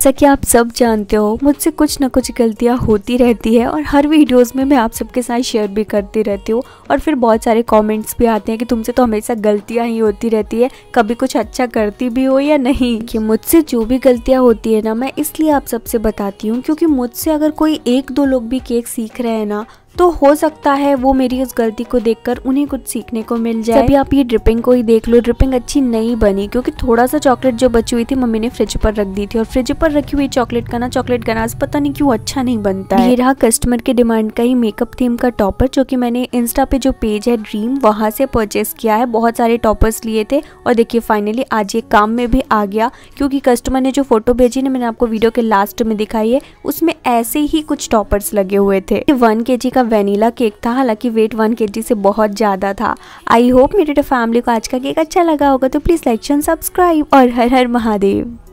जैसा कि आप सब जानते हो मुझसे कुछ ना कुछ गलतियाँ होती रहती है और हर वीडियोस में मैं आप सबके साथ शेयर भी करती रहती हूँ और फिर बहुत सारे कमेंट्स भी आते हैं कि तुमसे तो हमेशा गलतियाँ ही होती रहती है कभी कुछ अच्छा करती भी हो या नहीं कि मुझसे जो भी गलतियाँ होती है ना मैं इसलिए आप सबसे बताती हूँ क्योंकि मुझसे अगर कोई एक दो लोग भी केक सीख रहे हैं ना तो हो सकता है वो मेरी इस गलती को देखकर उन्हें कुछ सीखने को मिल जाए अभी आप ये ड्रिपिंग को ही देख लो ड्रिपिंग अच्छी नहीं बनी क्योंकि थोड़ा सा चॉकलेट जो बची हुई थी मम्मी ने फ्रिज पर रख दी थी और फ्रिज पर रखी हुई चॉकलेट का ना चॉकलेट गनाज पता नहीं क्यों अच्छा नहीं बनता ये रहा कस्टमर के डिमांड का ही मेकअप थीम का टॉपर जो की मैंने इंस्टा पे जो पेज है ड्रीम वहाँ से परचेस किया है बहुत सारे टॉपर्स लिए थे और देखिये फाइनली आज ये काम में भी आ गया क्योंकि कस्टमर ने जो फोटो भेजी ना मैंने आपको वीडियो के लास्ट में दिखाई है उसमें ऐसे ही कुछ टॉपर्स लगे हुए थे वन के का का वनीला केक था हालांकि वेट वन के से बहुत ज़्यादा था आई होप मेरे फैमिली को आज का केक अच्छा लगा होगा तो प्लीज़ लाइक एंड सब्सक्राइब और हर हर महादेव